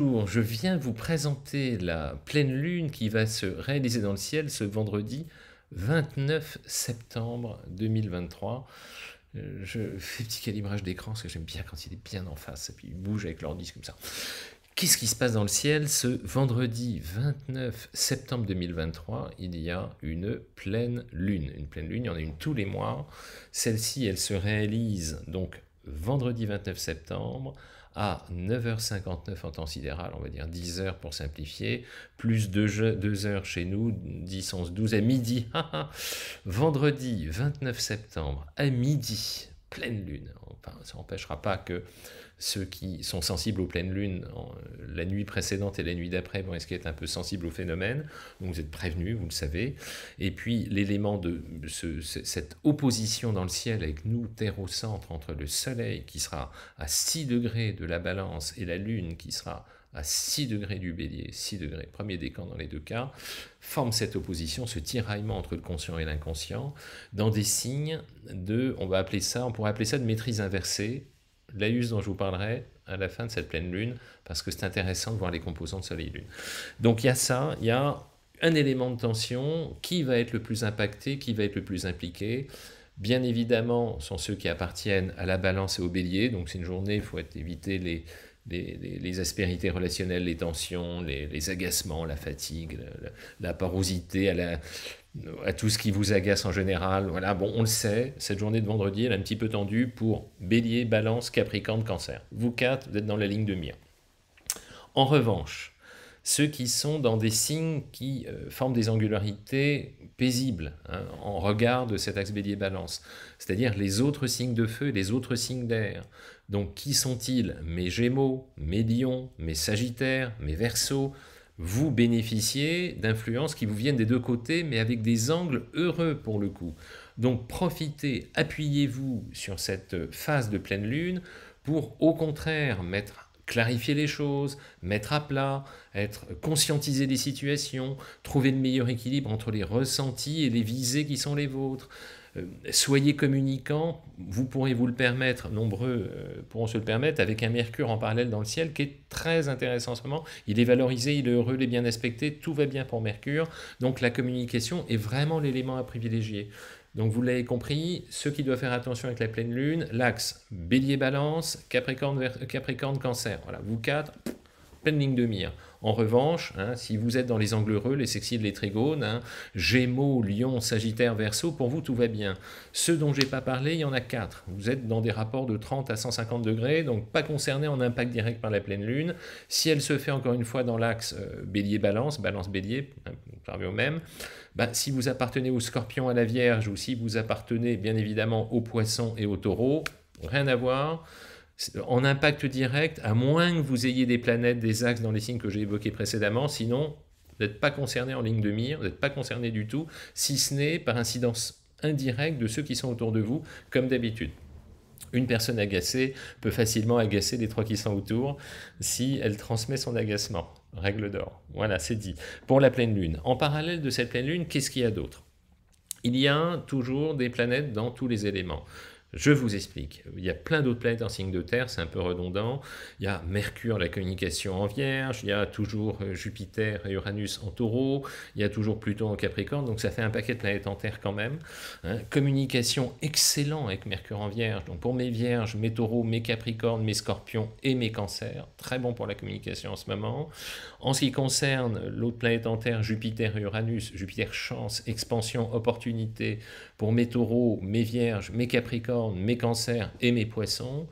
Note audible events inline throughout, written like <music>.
Bonjour, je viens vous présenter la pleine lune qui va se réaliser dans le ciel ce vendredi 29 septembre 2023. Euh, je fais petit calibrage d'écran parce que j'aime bien quand il est bien en face et puis il bouge avec l'ordi comme ça. Qu'est-ce qui se passe dans le ciel ce vendredi 29 septembre 2023 Il y a une pleine lune. Une pleine lune, il y en a une tous les mois. Celle-ci, elle se réalise donc vendredi 29 septembre à 9h59 en temps sidéral, on va dire 10h pour simplifier, plus 2, h chez nous, 10, 11, 12 à midi. <laughs> vendredi 29 septembre à midi, pleine lune. Enfin, ça n'empêchera pas que ceux qui sont sensibles aux pleines lunes euh, la nuit précédente et la nuit d'après vont risquer d'être un peu sensibles au phénomène. Donc vous êtes prévenus, vous le savez. Et puis l'élément de cette opposition dans le ciel avec nous, Terre au centre, entre le Soleil qui sera à 6 degrés de la balance et la Lune qui sera à 6 degrés du bélier, 6 degrés, premier décan dans les deux cas, forme cette opposition, ce tiraillement entre le conscient et l'inconscient, dans des signes de, on va appeler ça, on pourrait appeler ça de maîtrise inversée, Laïus dont je vous parlerai à la fin de cette pleine lune, parce que c'est intéressant de voir les composants de Soleil-Lune. Donc il y a ça, il y a un élément de tension, qui va être le plus impacté, qui va être le plus impliqué. Bien évidemment, sont ceux qui appartiennent à la balance et au bélier, donc c'est une journée, il faut éviter les, les, aspérités relationnelles, les tensions, les, agacements, la fatigue, la, parosité... à la, à tout ce qui vous agace en général. Voilà, bon, on le sait, cette journée de vendredi, elle est un petit peu tendue pour Bélier, Balance, Capricorne, Cancer. Vous quatre, vous êtes dans la ligne de mire. En revanche, ceux qui sont dans des signes qui euh, forment des angularités paisibles hein, en regard de cet axe bélier-balance, c'est-à-dire les autres signes de feu, les autres signes d'air. Donc qui sont-ils Mes gémeaux, mes lions, mes sagittaires, mes versos, vous bénéficiez d'influences qui vous viennent des deux côtés, mais avec des angles heureux pour le coup. Donc profitez, appuyez-vous sur cette phase de pleine lune pour au contraire mettre clarifier les choses, mettre à plat, être conscientisé des situations, trouver le meilleur équilibre entre les ressentis et les visées qui sont les vôtres. Euh, soyez communicants, vous pourrez vous le permettre, nombreux euh, pourront se le permettre, avec un Mercure en parallèle dans le ciel qui est très intéressant en ce moment. Il est valorisé, il est heureux, il est bien aspecté, tout va bien pour Mercure. Donc la communication est vraiment l'élément à privilégier. Donc vous l'avez compris, ceux qui doivent faire attention avec la pleine lune, l'axe bélier-balance, capricorne, capricorne-cancer. Voilà, vous quatre, ligne de mire. En revanche, hein, si vous êtes dans les angles heureux, les sexy, les trigones, hein, Gémeaux, Lion, Sagittaire, verso pour vous tout va bien. Ceux dont j'ai pas parlé, il y en a quatre. Vous êtes dans des rapports de 30 à 150 degrés, donc pas concerné en impact direct par la pleine lune. Si elle se fait encore une fois dans l'axe euh, Bélier-Balance, Balance-Bélier, parmi hein, eux même. Bah, si vous appartenez au Scorpion, à la Vierge, ou si vous appartenez bien évidemment aux Poissons et aux Taureaux, rien à voir en impact direct, à moins que vous ayez des planètes, des axes dans les signes que j'ai évoqués précédemment, sinon vous n'êtes pas concerné en ligne de mire, vous n'êtes pas concerné du tout, si ce n'est par incidence indirecte de ceux qui sont autour de vous, comme d'habitude. Une personne agacée peut facilement agacer les trois qui sont autour si elle transmet son agacement. Règle d'or. Voilà, c'est dit. Pour la pleine lune. En parallèle de cette pleine lune, qu'est-ce qu'il y a d'autre Il y a toujours des planètes dans tous les éléments. Je vous explique. Il y a plein d'autres planètes en signe de Terre, c'est un peu redondant. Il y a Mercure, la communication en Vierge, il y a toujours euh, Jupiter et Uranus en Taureau, il y a toujours Pluton en Capricorne, donc ça fait un paquet de planètes en Terre quand même. Hein. communication excellent avec Mercure en Vierge. Donc pour mes Vierges, mes Taureaux, mes Capricornes, mes Scorpions et mes Cancers, très bon pour la communication en ce moment. En ce qui concerne l'autre planète en Terre, Jupiter et Uranus, Jupiter chance, expansion, opportunité pour mes Taureaux, mes Vierges, mes Capricornes mes cancers et mes poissons.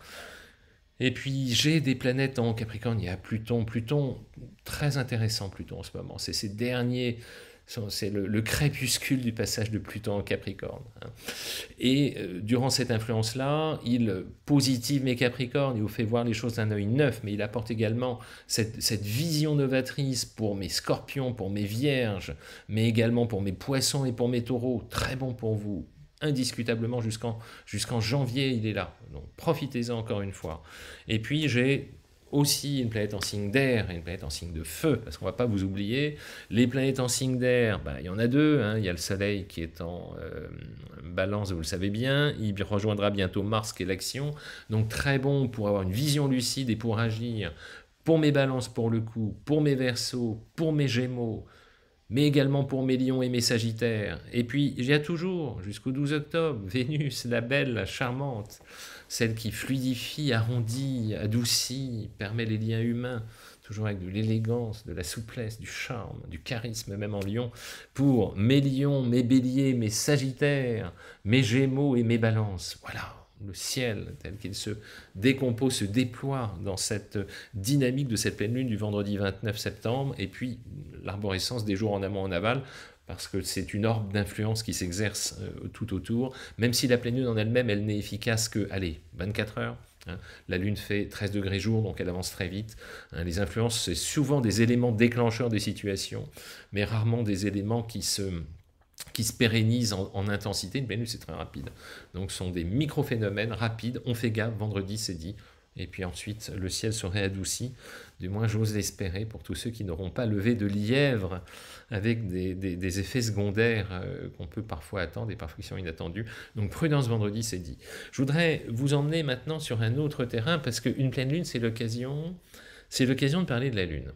Et puis j'ai des planètes en Capricorne, il y a Pluton, Pluton, très intéressant Pluton en ce moment, c'est ces derniers, c'est le, crépuscule du passage de Pluton en Capricorne. Hein. Et euh, durant cette influence-là, il positive mes Capricornes, il vous fait voir les choses d'un œil neuf, mais il apporte également cette, vision novatrice pour mes Scorpions, pour mes Vierges, mais également pour mes Poissons et pour mes Taureaux, très bon pour vous, indiscutablement jusqu'en jusqu'en janvier, il est là. Donc profitez-en encore une fois. Et puis j'ai aussi une planète en signe d'air et une planète en signe de feu, parce qu'on ne va pas vous oublier. Les planètes en signe d'air, bah, il y en a deux. Hein. Il y a le Soleil qui est en euh, balance, vous le savez bien. Il rejoindra bientôt Mars qui est l'action. Donc très bon pour avoir une vision lucide et pour agir. Pour mes balances, pour le coup, pour mes versos, pour mes gémeaux, mais également pour mes lions et mes sagittaires. Et puis, il y a toujours, jusqu'au 12 octobre, <laughs> Vénus, la belle, la charmante, celle qui fluidifie, arrondit, adoucit, permet les liens humains, toujours avec de l'élégance, de la souplesse, du charme, du charisme, même en lion, pour mes lions, mes béliers, mes sagittaires, mes gémeaux et mes balances. Voilà le ciel tel qu'il se décompose, se déploie dans cette dynamique de cette pleine lune du vendredi 29 septembre, et puis l'arborescence des jours en amont en aval, parce que c'est une orbe d'influence qui s'exerce euh, tout autour, même si la pleine lune en elle-même, elle, n'est efficace que, allez, 24 heures. Hein. La Lune fait 13 degrés jour, donc elle avance très vite. Hein. les influences, c'est souvent des éléments déclencheurs des situations, mais rarement des éléments qui se qui se pérennise en, intensité. Une lune, c'est très rapide. Donc, ce sont des microphénomènes rapides. On fait gaffe, vendredi, c'est dit. Et puis ensuite, le ciel serait adouci. Du moins, j'ose l'espérer pour tous ceux qui n'auront pas levé de lièvre avec des, effets secondaires euh, qu'on peut parfois attendre et parfois qui sont Donc, prudence vendredi, c'est dit. Je voudrais vous emmener maintenant sur un autre terrain parce qu'une pleine lune, c'est l'occasion, c'est l'occasion de parler de la lune.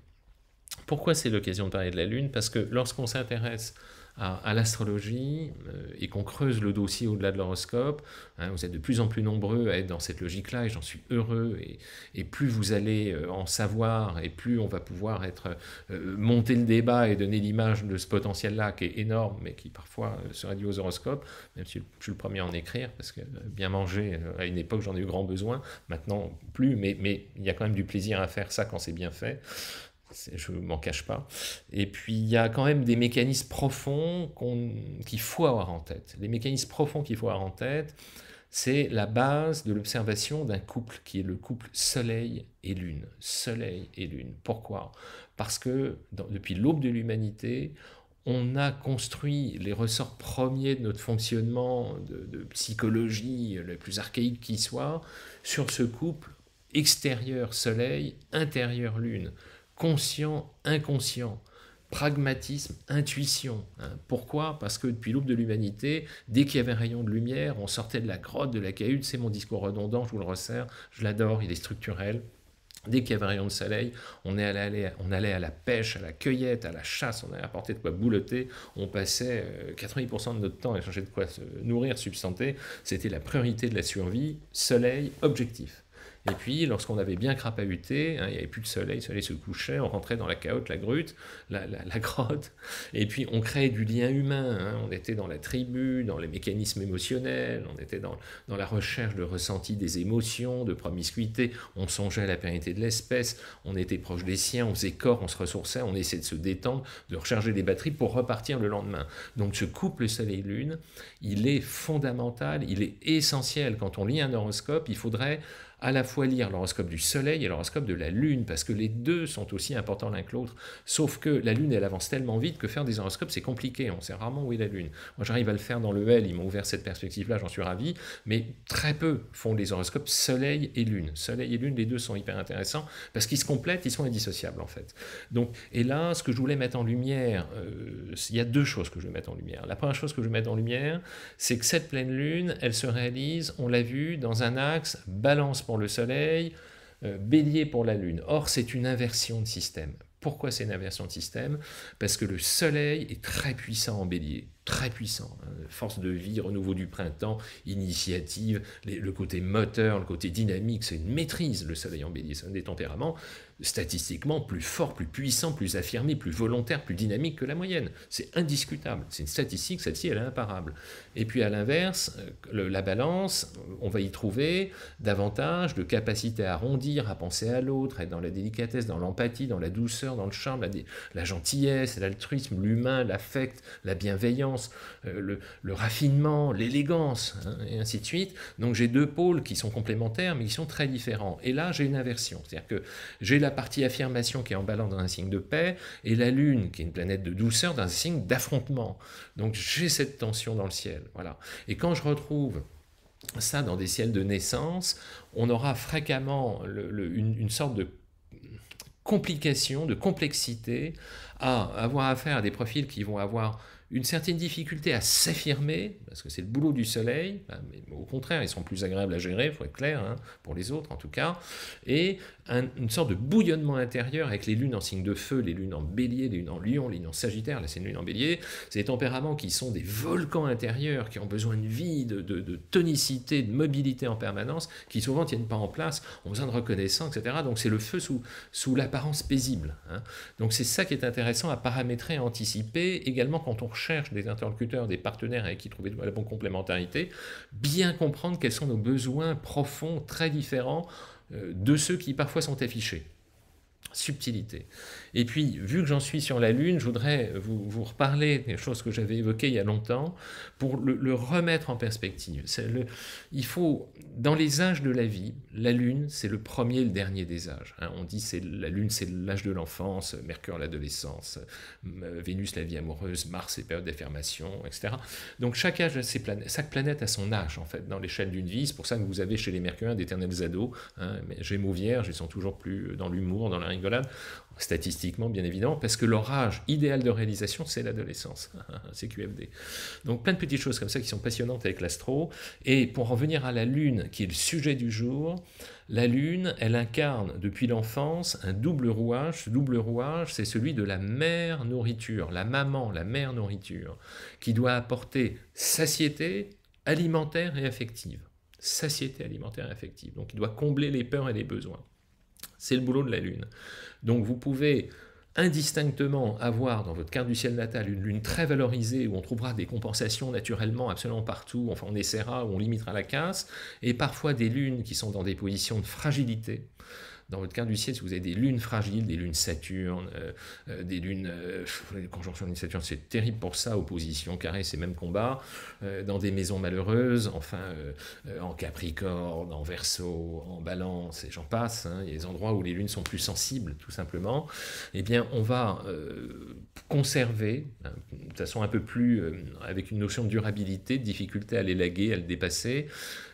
Pourquoi c'est l'occasion de parler de la lune Parce que lorsqu'on s'intéresse à, l'astrologie euh, et qu'on creuse le dossier au-delà de l'horoscope, hein, vous êtes de plus en plus nombreux à être dans cette logique-là et j'en suis heureux. Et, et, plus vous allez euh, en savoir et plus on va pouvoir être euh, monter le débat et donner l'image de ce potentiel-là qui est énorme, mais qui parfois serait dû aux horoscopes, même si je suis le premier à en écrire parce que bien manger à une époque j'en ai eu grand besoin, maintenant plus, mais mais il y a quand même du plaisir à faire ça quand c'est bien fait je m'en cache pas. Et puis il y a quand même des mécanismes profonds qu'il faut avoir en tête. Les mécanismes profonds qu'il faut avoir en tête, c'est la base de l'observation d'un couple qui est le couple Soleil et Lune. Soleil et Lune. Pourquoi Parce que depuis l'aube de l'humanité, on a construit les ressorts premiers de notre fonctionnement de, psychologie, le plus archaïque qui soit, sur ce couple extérieur Soleil, intérieur Lune conscient, inconscient pragmatisme, intuition. Hein. Pourquoi Parce que depuis l'aube de l'humanité, dès qu'il y avait un rayon de lumière, on sortait de la crotte, de la cahute, c'est mon discours redondant, je vous le resserre, je l'adore, il est structurel. Dès qu'il y avait un rayon de soleil, on, on allait à la pêche, à la cueillette, à la chasse, on allait apporter de quoi boulotter, on passait 80% euh, de notre temps à échanger de quoi se nourrir, substanter, c'était la priorité de la survie, soleil, objectif. Et puis, lorsqu'on avait bien crapahuté, hein, il n'y avait plus de soleil, le soleil se couchait, on rentrait dans la caôte, la grute, la, la, <laughs> grotte, et puis on créait du lien humain. Hein. on était dans la tribu, dans les mécanismes émotionnels, on était dans, dans la recherche de ressenti des émotions, de promiscuité, on songeait à la pérennité de l'espèce, on était proche des siens, on faisait corps, on se ressourçait, on essayait de se détendre, de recharger des batteries pour repartir le lendemain. Donc ce couple soleil-lune, il est fondamental, il est essentiel. Quand on lit un horoscope, il faudrait à la fois lire l'horoscope du Soleil et l'horoscope de la Lune, parce que les deux sont aussi importants l'un que l'autre, sauf que la Lune, elle avance tellement vite que faire des horoscopes, c'est compliqué, on sait rarement où est la Lune. Moi, j'arrive à le faire dans le L, ils m'ont ouvert cette perspective-là, j'en suis ravi, mais très peu font des horoscopes Soleil et Lune. Soleil et Lune, les deux sont hyper intéressants, parce qu'ils se complètent, ils sont indissociables, en fait. Donc, et là, ce que je voulais mettre en lumière, euh, il y a deux choses que je vais mettre en lumière. La première chose que je vais mettre en lumière, c'est que cette pleine Lune, elle se réalise, on l'a vu, dans un axe balance le Soleil, euh, Bélier pour la Lune. Or, c'est une inversion de système. Pourquoi c'est une inversion de système Parce que le Soleil est très puissant en Bélier très puissant. Hein. force de vie, renouveau du printemps, initiative, le côté moteur, le côté dynamique, c'est une maîtrise, le soleil en bélier, c'est des tempéraments statistiquement plus fort, plus puissant, plus affirmé, plus volontaire, plus dynamique que la moyenne. C'est indiscutable. C'est une statistique, celle-ci, elle est imparable. Et puis à l'inverse, euh, la balance, on va y trouver davantage de capacité à arrondir, à penser à l'autre, à être dans la délicatesse, dans l'empathie, dans la douceur, dans le charme, la gentillesse, l'altruisme, l'humain, l'affect, la bienveillance euh, le, raffinement, l'élégance, hein, et ainsi de suite. Donc j'ai deux pôles qui sont complémentaires, mais ils sont très différents. Et là, j'ai une inversion. C'est-à-dire que j'ai la partie affirmation qui est en dans un signe de paix, et la Lune, qui est une planète de douceur, dans un signe d'affrontement. Donc j'ai cette tension dans le ciel. Voilà. Et quand je retrouve ça dans des ciels de naissance, on aura fréquemment une, une sorte de complication, de complexité à avoir affaire à des profils qui vont avoir une certaine difficulté à s'affirmer, parce que c'est le boulot du soleil, hein, mais au contraire, ils sont plus agréables à gérer, il faut être clair, hein, pour les autres en tout cas, et une sorte de bouillonnement intérieur avec les lunes en signe de feu, les lunes en bélier, les lunes en lion, les lunes en sagittaire, là c'est une lune en bélier, c'est des tempéraments qui sont des volcans intérieurs, qui ont besoin de vie, de, tonicité, de mobilité en permanence, qui souvent ne tiennent pas en place, ont besoin de reconnaissance, etc. Donc c'est le feu sous, sous l'apparence paisible. Hein. Donc c'est ça qui est intéressant à paramétrer, à anticiper, également quand on recherche des interlocuteurs, des partenaires avec qui trouver la bonne complémentarité, bien comprendre quels sont nos besoins profonds, très différents, euh, de ceux qui parfois sont affichés subtilité. Et puis, vu que j'en suis sur la Lune, je voudrais vous, vous reparler des choses que j'avais évoquées il y a longtemps pour le, remettre en perspective. Le, il faut, dans les âges de la vie, la Lune, c'est le premier et le dernier des âges. Hein. on dit c'est la Lune, c'est l'âge de l'enfance, Mercure, l'adolescence, Vénus, la vie amoureuse, Mars, les périodes d'affirmation, etc. Donc, chaque âge, ses planètes, chaque planète a son âge, en fait, dans l'échelle d'une vie. C'est pour ça que vous avez chez les Mercuriens d'éternels ados. Hein, Gémeaux, Vierges, ils sont toujours plus euh, dans l'humour, dans la statistiquement bien évident, parce que l'orage idéal de réalisation, c'est l'adolescence, <laughs> c'est QFD. Donc plein de petites choses comme ça qui sont passionnantes avec l'astro. Et pour revenir à la Lune, qui est le sujet du jour, la Lune, elle incarne depuis l'enfance un double rouage. Ce double rouage, c'est celui de la mère nourriture, la maman, la mère nourriture, qui doit apporter satiété alimentaire et affective. Satiété alimentaire et affective, donc il doit combler les peurs et les besoins. C'est le boulot de la Lune. Donc vous pouvez indistinctement avoir dans votre carte du ciel natal une lune très valorisée où on trouvera des compensations naturellement absolument partout, enfin on essaiera ou on limitera la casse, et parfois des lunes qui sont dans des positions de fragilité, dans votre carte du ciel, si vous avez des lunes fragiles, des lunes Saturne, euh, euh, des lunes, euh, les conjonction de Saturne, c'est terrible pour ça, opposition, carré, c'est même combat, dans des maisons malheureuses, enfin, en Capricorne, en Verseau, en Balance, et j'en passe, hein, il y a des endroits où les lunes sont plus sensibles, tout simplement, eh bien, on va conserver, de hein, de façon un peu plus, avec une notion de durabilité, de difficulté à l'élaguer, à le dépasser,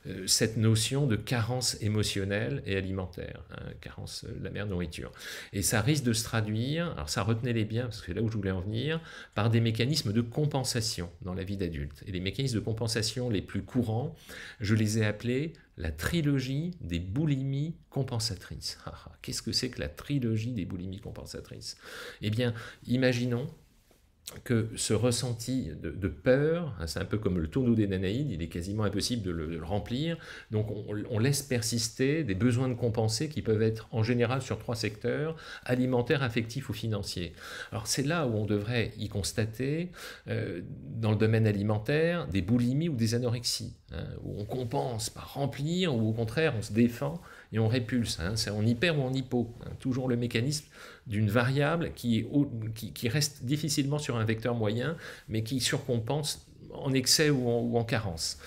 euh, cette notion de carence émotionnelle et alimentaire, hein, carence euh, la mère nourriture. Et ça risque de se traduire, alors ça retenez-les biens parce que c'est là où je voulais en venir, par des mécanismes de compensation dans la vie d'adulte. Et les mécanismes de compensation les plus courants, je les ai appelés la trilogie des boulimies compensatrices. Ah, ah, qu'est-ce que c'est que la trilogie des boulimies compensatrices Eh bien, imaginons que ce ressenti de, peur, hein, c'est un peu comme le tourneau des Danaïdes, il est quasiment impossible de le, remplir, donc on, laisse persister des besoins de compenser qui peuvent être en général sur trois secteurs, alimentaire, affectif ou financier. Alors c'est là où on devrait y constater, euh, dans le domaine alimentaire, des boulimies ou des anorexies, hein, où on compense par remplir ou au contraire on se défend et on répulse. Hein. c'est on hyper ou en hypo. Hein. toujours le mécanisme d'une variable qui, reste difficilement sur un vecteur moyen, mais qui surcompense en excès ou en, carence.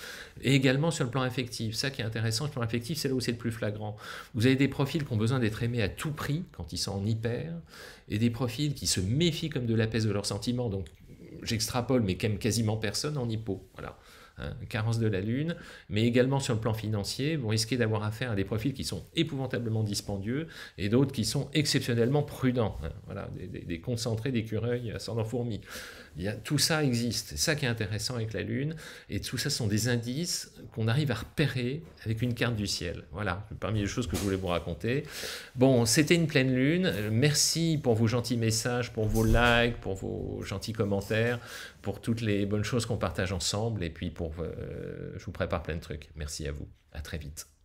Et également sur le plan affectif. Ça qui est intéressant, le plan affectif, c'est là où c'est le plus flagrant. Vous avez des profils qui ont besoin d'être aimés à tout prix quand ils sont en hyper, et des profils qui se méfient comme de la peste de leurs sentiments, donc j'extrapole, mais qu'aiment quasiment personne en hypo. Voilà. Euh, carence de la Lune, mais également sur le plan financier, vous risquer d'avoir affaire à des profils qui sont épouvantablement dispendieux et d'autres qui sont exceptionnellement prudents, hein, voilà, des, des, des, concentrés d'écureuils ascendant fourmis. Il y a, tout ça existe, c'est ça qui est intéressant avec la Lune, et tout ça sont des indices qu'on arrive à repérer avec une carte du ciel. Voilà, parmi les choses que je voulais vous raconter. Bon, c'était une pleine Lune, merci pour vos gentils messages, pour vos likes, pour vos gentils commentaires, pour toutes les bonnes choses qu'on partage ensemble. Et puis, pour, euh, je vous prépare plein de trucs. Merci à vous. À très vite.